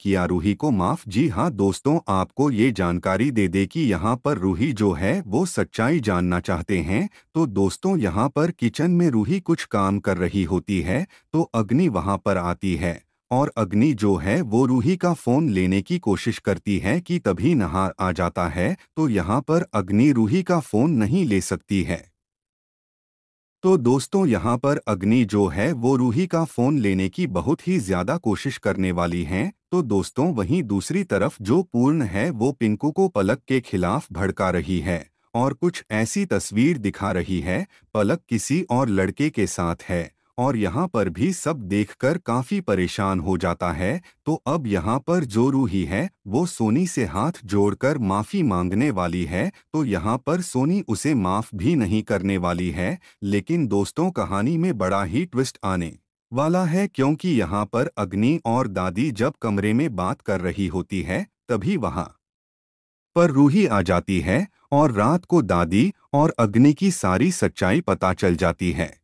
किया रूही को माफ जी हाँ दोस्तों आपको ये जानकारी दे दे कि यहाँ पर रूही जो है वो सच्चाई जानना चाहते हैं तो दोस्तों यहाँ पर किचन में रूही कुछ काम कर रही होती है तो अग्नि वहाँ पर आती है और अग्नि जो है वो रूही का फोन लेने की कोशिश करती है कि तभी नहार आ जाता है तो यहाँ पर अग्नि रूही का फोन नहीं ले सकती है तो दोस्तों यहाँ पर अग्नि जो है वो रूही का फ़ोन लेने की बहुत ही ज़्यादा कोशिश करने वाली हैं तो दोस्तों वहीं दूसरी तरफ जो पूर्ण है वो पिंकू को पलक के खिलाफ भड़का रही है और कुछ ऐसी तस्वीर दिखा रही है पलक किसी और लड़के के साथ है और यहाँ पर भी सब देखकर काफी परेशान हो जाता है तो अब यहाँ पर जो रूही है वो सोनी से हाथ जोड़कर माफी मांगने वाली है तो यहाँ पर सोनी उसे माफ भी नहीं करने वाली है लेकिन दोस्तों कहानी में बड़ा ही ट्विस्ट आने वाला है क्योंकि यहाँ पर अग्नि और दादी जब कमरे में बात कर रही होती है तभी वहाँ पर रूही आ जाती है और रात को दादी और अग्नि की सारी सच्चाई पता चल जाती है